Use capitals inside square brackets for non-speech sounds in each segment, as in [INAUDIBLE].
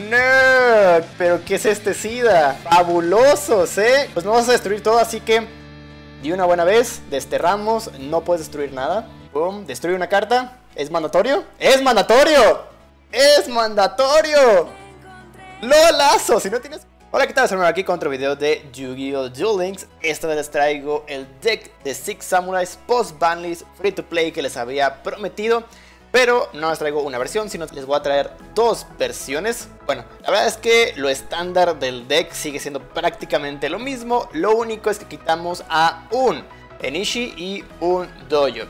no! Pero ¿qué es este SIDA? Fabulosos, ¿eh? Pues no vas a destruir todo, así que de una buena vez, desterramos, no puedes destruir nada. Boom, destruye una carta. ¿Es mandatorio? ¡Es mandatorio! ¡Es mandatorio! ¡Lo lazo! Si no tienes... Hola, ¿qué tal? Soy aquí con otro video de Yu-Gi-Oh! Duel Links. Esta vez les traigo el deck de Six Samurais Post Banlist Free to Play que les había prometido. Pero no les traigo una versión, sino les voy a traer dos versiones. Bueno, la verdad es que lo estándar del deck sigue siendo prácticamente lo mismo. Lo único es que quitamos a un Enishi y un Dojo.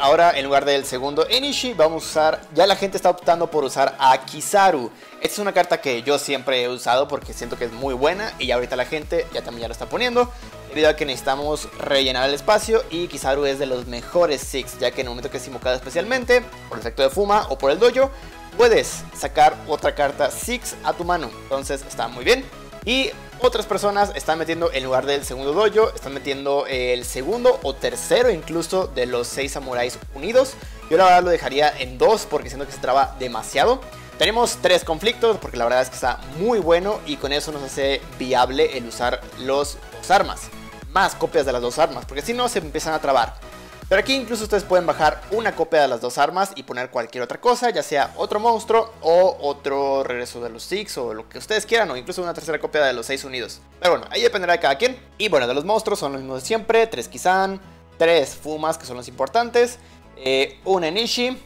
Ahora, en lugar del segundo Enishi, vamos a usar... Ya la gente está optando por usar a Kizaru. Esta es una carta que yo siempre he usado porque siento que es muy buena y ahorita la gente ya también ya lo está poniendo. Debido a que necesitamos rellenar el espacio y Kizaru es de los mejores Six, ya que en el momento que es invocado especialmente, por el efecto de Fuma o por el dojo, puedes sacar otra carta Six a tu mano. Entonces está muy bien. Y otras personas están metiendo en lugar del segundo dojo, están metiendo eh, el segundo o tercero incluso de los seis samuráis unidos. Yo la verdad lo dejaría en dos porque siento que se traba demasiado. Tenemos tres conflictos porque la verdad es que está muy bueno y con eso nos hace viable el usar los, dos armas. Más copias de las dos armas porque si no se empiezan a trabar. Pero aquí incluso ustedes pueden bajar una copia de las dos armas y poner cualquier otra cosa, ya sea otro monstruo o otro regreso de los Six o lo que ustedes quieran, o incluso una tercera copia de los seis unidos. Pero bueno, ahí dependerá de cada quien. Y bueno, de los monstruos son los mismos de siempre, tres Kizan, tres Fumas que son los importantes, eh, un Enishi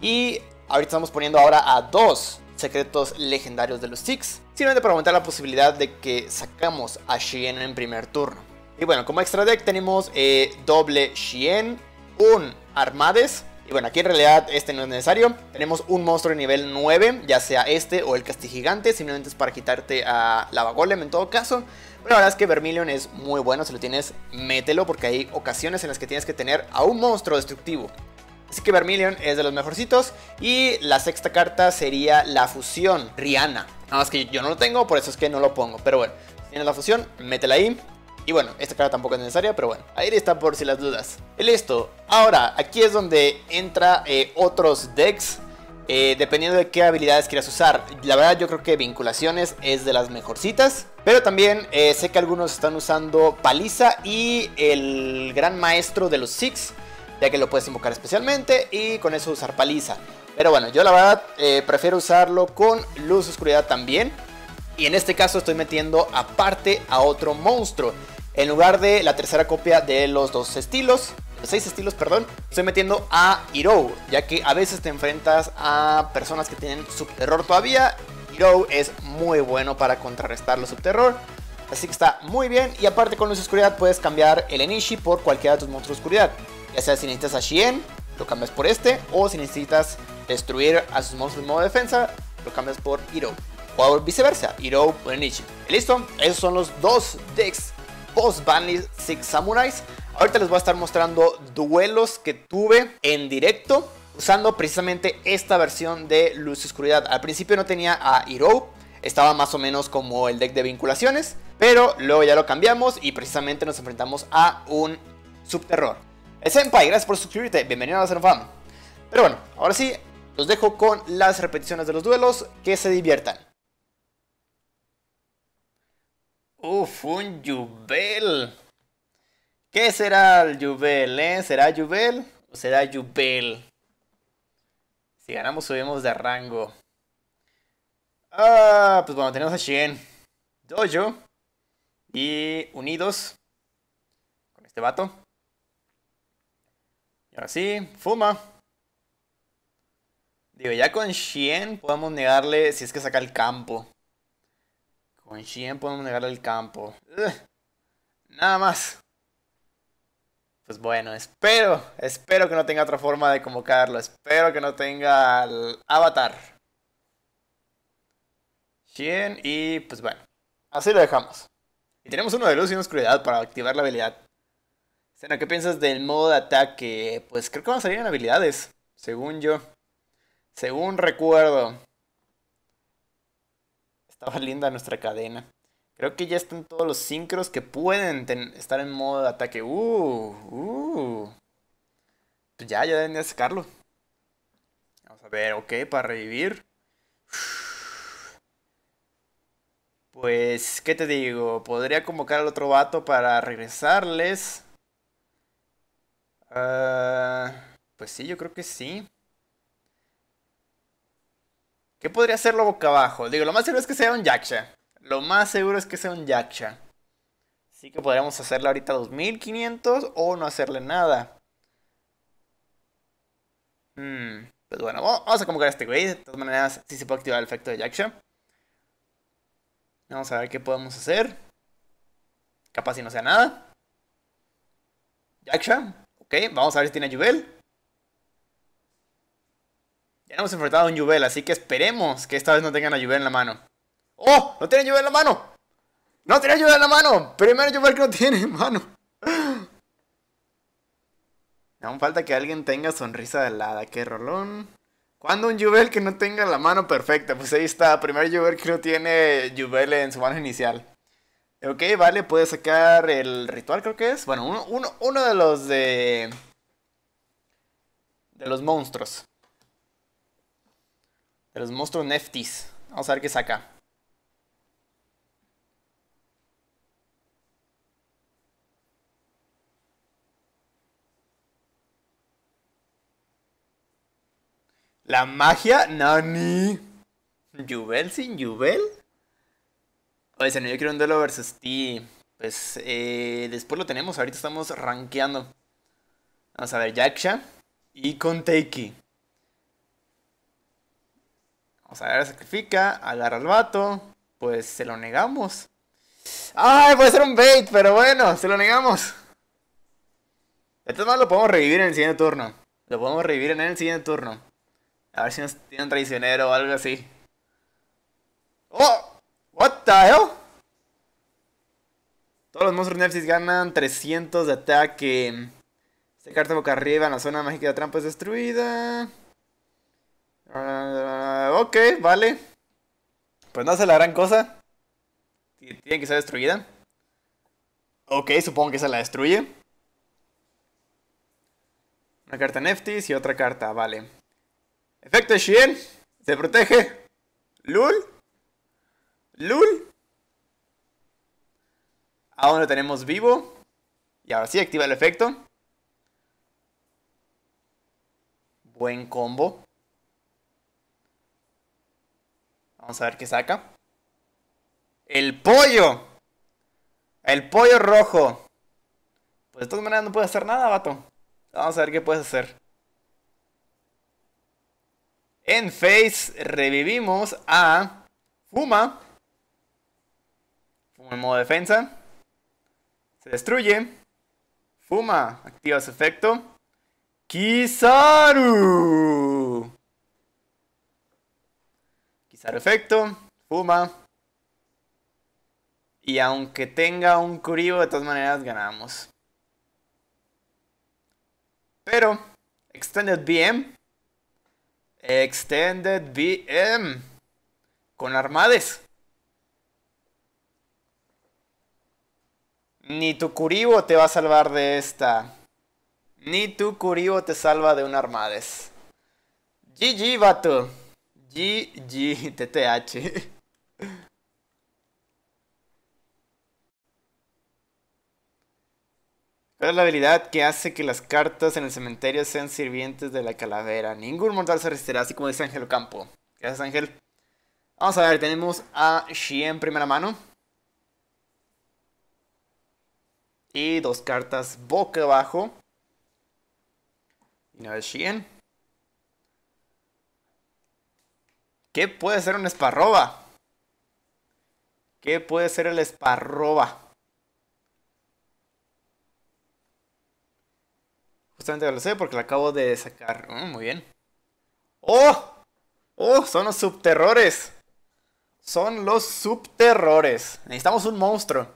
y ahorita estamos poniendo ahora a dos secretos legendarios de los Six, simplemente para aumentar la posibilidad de que sacamos a Shien en primer turno. Y bueno, como extra deck tenemos eh, doble Shien, un Armades. Y bueno, aquí en realidad este no es necesario. Tenemos un monstruo de nivel 9, ya sea este o el castigigante. Simplemente es para quitarte a Lava Golem en todo caso. Pero la verdad es que Vermilion es muy bueno. Si lo tienes, mételo porque hay ocasiones en las que tienes que tener a un monstruo destructivo. Así que Vermilion es de los mejorcitos. Y la sexta carta sería la fusión, Rihanna. Nada más que yo no lo tengo, por eso es que no lo pongo. Pero bueno, si tienes la fusión, métela ahí. Y bueno, esta cara tampoco es necesaria, pero bueno, ahí está por si las dudas. Listo, ahora aquí es donde entra eh, otros decks. Eh, dependiendo de qué habilidades quieras usar. La verdad yo creo que vinculaciones es de las mejorcitas. Pero también eh, sé que algunos están usando paliza y el gran maestro de los Six. Ya que lo puedes invocar especialmente y con eso usar paliza. Pero bueno, yo la verdad prefiero usarlo con luz oscuridad también. Y en este caso estoy metiendo aparte a otro monstruo. En lugar de la tercera copia de los dos estilos, los seis estilos, perdón, estoy metiendo a Hiro, ya que a veces te enfrentas a personas que tienen subterror todavía. Hiro es muy bueno para contrarrestar los subterror. Así que está muy bien. Y aparte con luz oscuridad puedes cambiar el Enishi por cualquiera de tus monstruos de oscuridad. Ya sea si necesitas a Shien, lo cambias por este. O si necesitas destruir a sus monstruos en modo de defensa, lo cambias por Hiro. O viceversa, Hiro por Enishi. ¿Listo? Esos son los dos decks post Bunny Six Samurais. Ahorita les voy a estar mostrando duelos que tuve en directo usando precisamente esta versión de Luz y Oscuridad. Al principio no tenía a Hiro, estaba más o menos como el deck de vinculaciones, pero luego ya lo cambiamos y precisamente nos enfrentamos a un subterror. Senpai, gracias por suscribirte, bienvenido a la Fam. Pero bueno, ahora sí, los dejo con las repeticiones de los duelos, que se diviertan. Uf, un Jubel. ¿Qué será el Jubel, eh? ¿Será Jubel o será Jubel? Si ganamos, subimos de rango. Ah, pues bueno, tenemos a Shien. Dojo. Y Unidos. Con este vato. Y ahora sí, Fuma. Digo, ya con Shien podemos negarle si es que saca el campo. Con Shien podemos negar el campo. Nada más. Pues bueno, espero, espero que no tenga otra forma de convocarlo. Espero que no tenga el avatar. Shien y pues bueno. Así lo dejamos. Y tenemos uno de luz y una oscuridad para activar la habilidad. Sena, ¿qué piensas del modo de ataque? Pues creo que van a salir en habilidades, según yo. Según recuerdo linda nuestra cadena. Creo que ya están todos los sincros que pueden estar en modo de ataque. Uh, uh. Pues ya, ya deben de sacarlo. Vamos a ver, ok, para revivir. Pues, ¿qué te digo? Podría convocar al otro vato para regresarles. Ah, pues sí, yo creo que sí. ¿Qué podría hacerlo boca abajo? Digo, lo más seguro es que sea un Yaksha. Lo más seguro es que sea un Yaksha. Así que podríamos hacerle ahorita 2500 o no hacerle nada. Hmm, pues bueno, vamos a convocar a este güey. De todas maneras, sí se puede activar el efecto de Yaksha. Vamos a ver qué podemos hacer. Capaz si no sea nada. Yaksha. Ok, vamos a ver si tiene a Jubel hemos enfrentado a un Juvel, así que esperemos que esta vez no tengan a Juvel en la mano. ¡Oh! ¡No tiene Juvel en la mano! ¡No tiene Juvel en la mano! Primero Juvel que no tiene mano. Aún falta que alguien tenga sonrisa de helada. ¡Qué rolón! ¿Cuándo un Juvel que no tenga la mano perfecta? Pues ahí está. Primer Juvel que no tiene Juvel en su mano inicial. Ok, vale, puede sacar el ritual, creo que es. Bueno, uno de los de. de los monstruos de los monstruos Neftis. Vamos a ver qué saca. La magia, nani. ¿Jubel sin Jubel? Oye, sea, no, yo quiero un duelo versus ti. Pues eh, después lo tenemos, ahorita estamos rankeando. Vamos a ver, Yaksha y con Conteiki. O sea, ahora sacrifica, agarra al vato, pues se lo negamos. Ay, puede ser un bait, pero bueno, se lo negamos. Esto más lo podemos revivir en el siguiente turno. Lo podemos revivir en el siguiente turno. A ver si nos tiene un traicionero o algo así. ¡Oh! ¿What the hell? Todos los monstruos Nefsis ganan 300 de ataque. Esta carta boca arriba en la zona mágica de trampa es destruida. Ah, ok, vale. Pues no hace la gran cosa. Tiene que ser destruida. Ok, supongo que se la destruye. Una carta Neftis y otra carta, vale. Efecto Shien. Se protege. Lul. Lul. Aún lo tenemos vivo. Y ahora sí, activa el efecto. Buen combo. Vamos a ver qué saca. El pollo. El pollo rojo. Pues de todas maneras no puede hacer nada, vato. Vamos a ver qué puedes hacer. En Face revivimos a Fuma. Fuma en modo defensa. Se destruye. Fuma activa su efecto. Kizaru. Perfecto. fuma. Y aunque tenga un curibo, de todas maneras ganamos. Pero, Extended BM. Extended BM. Con armades. Ni tu curibo te va a salvar de esta. Ni tu curibo te salva de un armades. GG, vato. GGTTH. [LAUGHS] ¿Cuál es la habilidad que hace que las cartas en el cementerio sean sirvientes de la calavera? Ningún mortal se resistirá, así como dice Ángel Campo. Gracias, Ángel. Vamos a ver, tenemos a Shien en primera mano. Y dos cartas boca abajo. Y no es Shien. ¿Qué puede ser un esparroba? ¿Qué puede ser el esparroba? Justamente lo sé porque lo acabo de sacar. Mm, muy bien. ¡Oh! ¡Oh! Son los subterrores. Son los subterrores. Necesitamos un monstruo.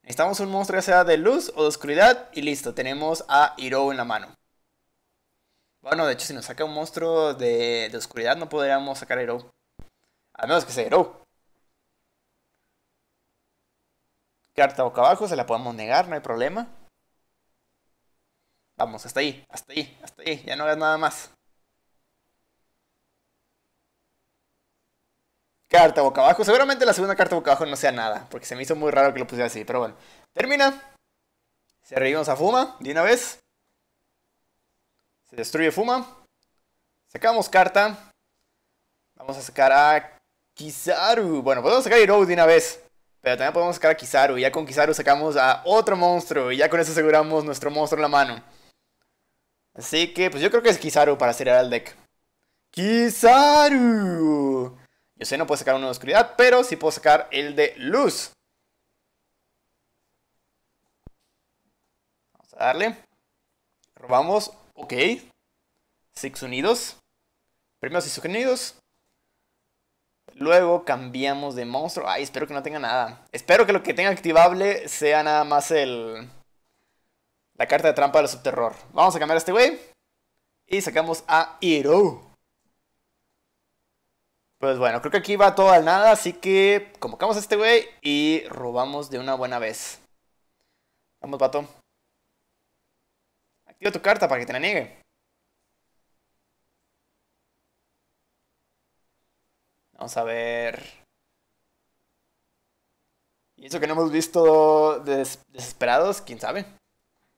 Necesitamos un monstruo ya sea de luz o de oscuridad. Y listo, tenemos a Hiro en la mano. Bueno, de hecho, si nos saca un monstruo de, oscuridad, no podríamos sacar a Hero. A menos que sea Hero. Carta boca abajo, se la podemos negar, no hay problema. Vamos, hasta ahí, hasta ahí, hasta ahí. Ya no hagas nada más. Carta boca abajo. Seguramente la segunda carta boca abajo no sea nada. Porque se me hizo muy raro que lo pusiera así. Pero bueno. Termina. Se revivimos a Fuma de una vez. Este, destruye Fuma. Sacamos carta. Vamos a sacar a Kizaru. Bueno, podemos sacar a Hero de una vez. Pero también podemos sacar a Kizaru. Ya con Kizaru sacamos a otro monstruo. Y ya con eso aseguramos nuestro monstruo en la mano. Así que, pues yo creo que es Kizaru para acelerar el deck. ¡Kizaru! Yo sé, no puedo sacar uno de oscuridad, pero sí puedo sacar el de luz. Vamos a darle. Robamos Ok. Six Unidos. Primero Six Unidos. Luego cambiamos de monstruo. Ay, espero que no tenga nada. Espero que lo que tenga activable sea nada más el... La carta de trampa del subterror. Vamos a cambiar a este güey. Y sacamos a Hero. Pues bueno, creo que aquí va todo al nada. Así que convocamos a este güey y robamos de una buena vez. Vamos, vato tu carta para que te la niegue. Vamos a ver. Y eso que no hemos visto desesperados, quién sabe.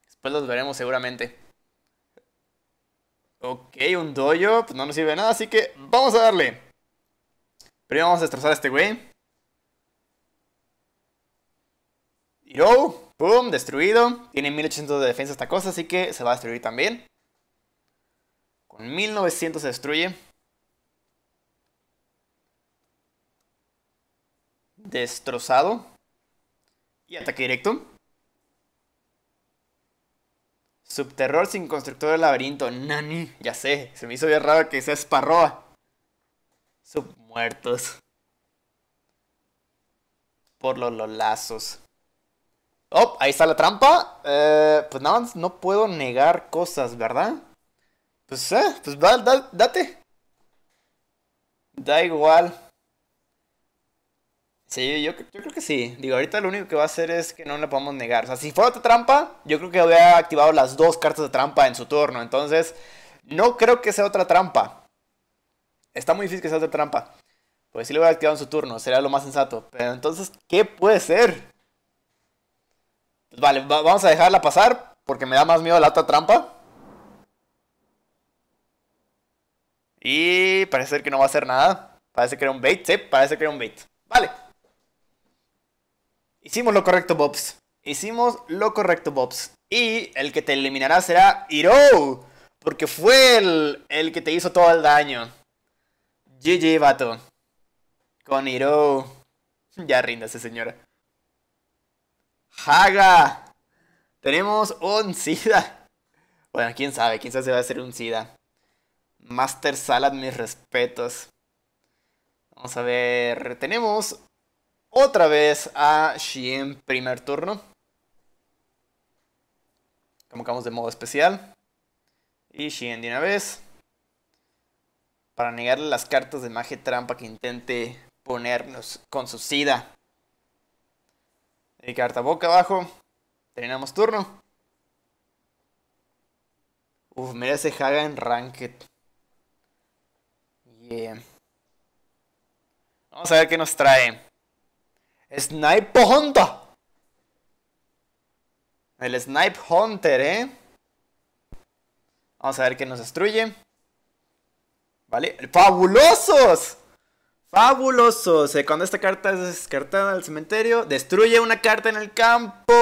Después los veremos seguramente. Ok, un doyo, pues no nos sirve de nada, así que vamos a darle. Primero vamos a destrozar a este güey. Yo. ¡Pum! Destruido. Tiene 1800 de defensa esta cosa, así que se va a destruir también. Con 1900 se destruye. Destrozado. Y ataque directo. Subterror sin constructor del laberinto. Nani, ya sé, se me hizo bien raro que sea esparroa. Submuertos. Por los, los lazos. Oh, ahí está la trampa. Eh, pues nada más no puedo negar cosas, ¿verdad? Pues, eh, pues date. Da igual. Sí, yo, creo que sí. Digo, ahorita lo único que va a hacer es que no le podamos negar. O sea, si fuera otra trampa, yo creo que había activado las dos cartas de trampa en su turno. Entonces, no creo que sea otra trampa. Está muy difícil que sea otra trampa. Pues sí lo hubiera activado en su turno, sería lo más sensato. Pero entonces, ¿qué puede ser? Pues vale, vamos a dejarla pasar porque me da más miedo la otra trampa. Y parece que no va a hacer nada. Parece que era un bait, sí, parece que era un bait. Vale. Hicimos lo correcto, Bobs. Hicimos lo correcto, Bobs. Y el que te eliminará será Hiro. Porque fue el, que te hizo todo el daño. GG, vato. Con Hiro. [LAUGHS] Ya ese señora. Haga. Tenemos un SIDA. Bueno, quién sabe, quién sabe si va a ser un SIDA. Master Salad, mis respetos. Vamos a ver. Tenemos otra vez a Shien primer turno. Convocamos de modo especial. Y Shien de una vez. Para negarle las cartas de magia trampa que intente ponernos con su SIDA. Y carta boca abajo. Terminamos turno. Uf, mira ese Haga en Ranked. Yeah. Vamos a ver qué nos trae. Snipe Hunter! El Snipe Hunter, ¿eh? Vamos a ver qué nos destruye. Vale. ¡Fabulosos! Fabuloso. cuando esta carta es descartada al cementerio, destruye una carta en el campo.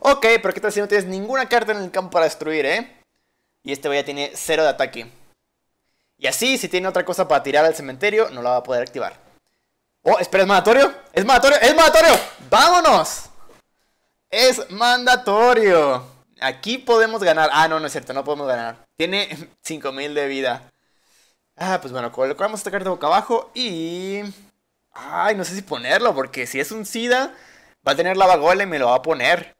Ok, pero ¿qué tal si no tienes ninguna carta en el campo para destruir, eh? Y este ya tiene cero de ataque. Y así, si tiene otra cosa para tirar al cementerio, no la va a poder activar. Oh, espera, ¿es mandatorio? ¡Es mandatorio! ¡Es mandatorio! ¡Vámonos! ¡Es mandatorio! Aquí podemos ganar. Ah, no, no es cierto, no podemos ganar. Tiene 5000 [LAUGHS] de vida. Ah, pues bueno, colocamos esta de boca abajo y... Ay, no sé si ponerlo, porque si es un SIDA, va a tener la bagola y me lo va a poner.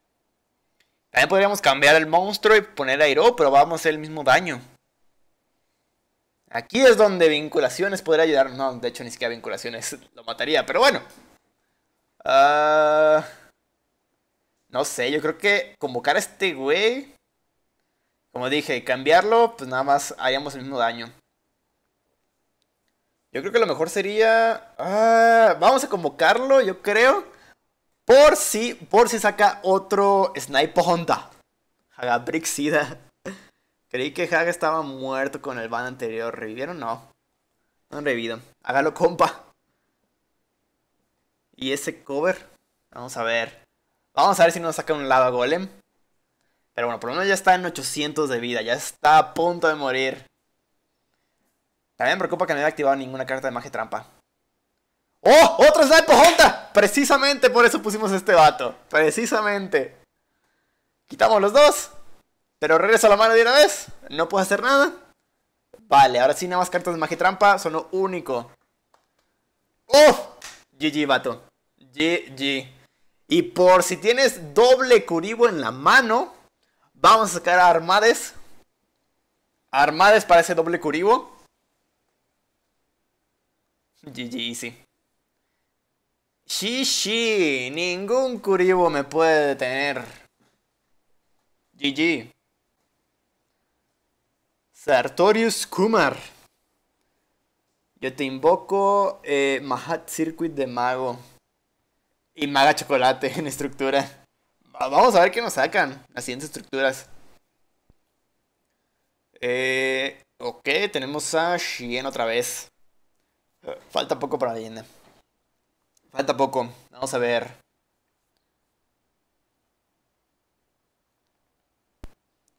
También podríamos cambiar el monstruo y poner a Iro, pero vamos a hacer el mismo daño. Aquí es donde vinculaciones podría ayudar. No, de hecho ni siquiera vinculaciones [LAUGHS] lo mataría, pero bueno. Ah, no sé, yo creo que convocar a este güey... Como dije, cambiarlo, pues nada más haríamos el mismo daño. Yo creo que lo mejor sería. Ah, vamos a convocarlo, yo creo. Por si, por si saca otro Snipe Honda. Haga Brixida. [LAUGHS] Creí que Haga estaba muerto con el ban anterior. ¿Revivieron? No. No han revivido. Hágalo, compa. ¿Y ese cover? Vamos a ver. Vamos a ver si nos saca un lava golem. Pero bueno, por lo menos ya está en 800 de vida. Ya está a punto de morir. También me preocupa que no haya activado ninguna carta de magia trampa. ¡Oh! ¡Otro la Honda! Precisamente por eso pusimos este vato. Precisamente. Quitamos los dos. Pero regreso a la mano de una vez. No puedo hacer nada. Vale, ahora sí nada más cartas de magia trampa. Son lo único. ¡Oh! GG, vato. GG. Y por si tienes doble curibo en la mano, vamos a sacar a Armades. Armades para ese doble curibo. GG sí GG, ningún curibo me puede detener. GG. Sartorius Kumar. Yo te invoco eh, Mahat Circuit de Mago. Y Maga Chocolate en estructura. Vamos a ver qué nos sacan. Las siguientes estructuras. Eh, ok, tenemos a Shien otra vez. Falta poco para la leyenda. Falta poco. Vamos a ver.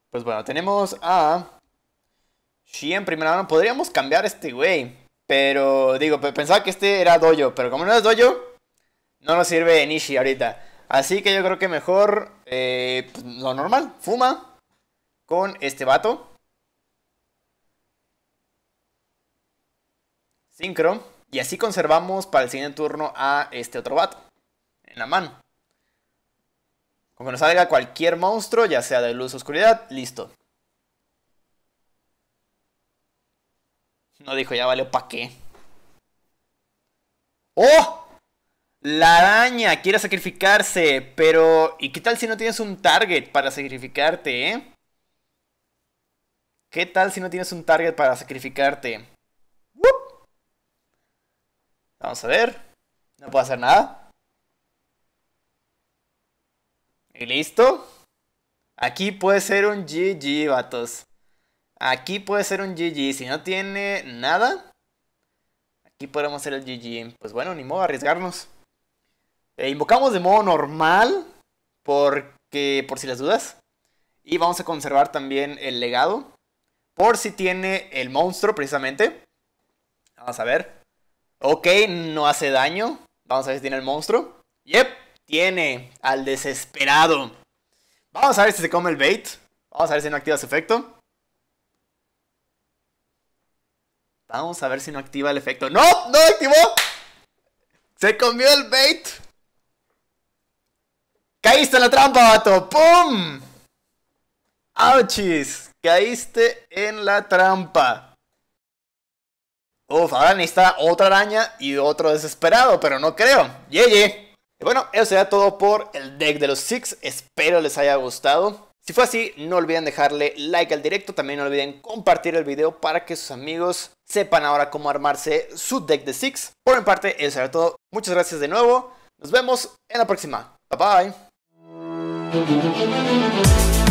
Pues bueno, tenemos a... Shi en primera mano. Podríamos cambiar este güey. Pero digo, pensaba que este era Dojo. Pero como no es Dojo, no nos sirve Nishi ahorita. Así que yo creo que mejor eh, pues, lo normal. Fuma con este vato. sincro. Y así conservamos para el siguiente turno a este otro vato. En la mano. Con que nos salga cualquier monstruo, ya sea de luz o oscuridad, listo. No dijo, ya vale para qué. ¡Oh! La araña quiere sacrificarse, pero... ¿Y qué tal si no tienes un target para sacrificarte, eh? ¿Qué tal si no tienes un target para sacrificarte? Vamos a ver. No puedo hacer nada. Y listo. Aquí puede ser un GG, vatos. Aquí puede ser un GG. Si no tiene nada, aquí podemos hacer el GG. Pues bueno, ni modo arriesgarnos. Eh, invocamos de modo normal, porque por si las dudas. Y vamos a conservar también el legado, por si tiene el monstruo precisamente. Vamos a ver. Ok, no hace daño. Vamos a ver si tiene el monstruo. Yep, tiene al desesperado. Vamos a ver si se come el bait. Vamos a ver si no activa su efecto. Vamos a ver si no activa el efecto. ¡No! ¡No activó! ¡Se comió el bait! ¡Caíste en la trampa, vato! ¡Pum! ¡Auchis! ¡Caíste en la trampa! Uf, ahora necesita otra araña y otro desesperado, pero no creo. Yeye. Yeah, Y bueno, eso será todo por el deck de los Six. Espero les haya gustado. Si fue así, no olviden dejarle like al directo. También no olviden compartir el video para que sus amigos sepan ahora cómo armarse su deck de Six. Por mi parte, eso era todo. Muchas gracias de nuevo. Nos vemos en la próxima. Bye bye.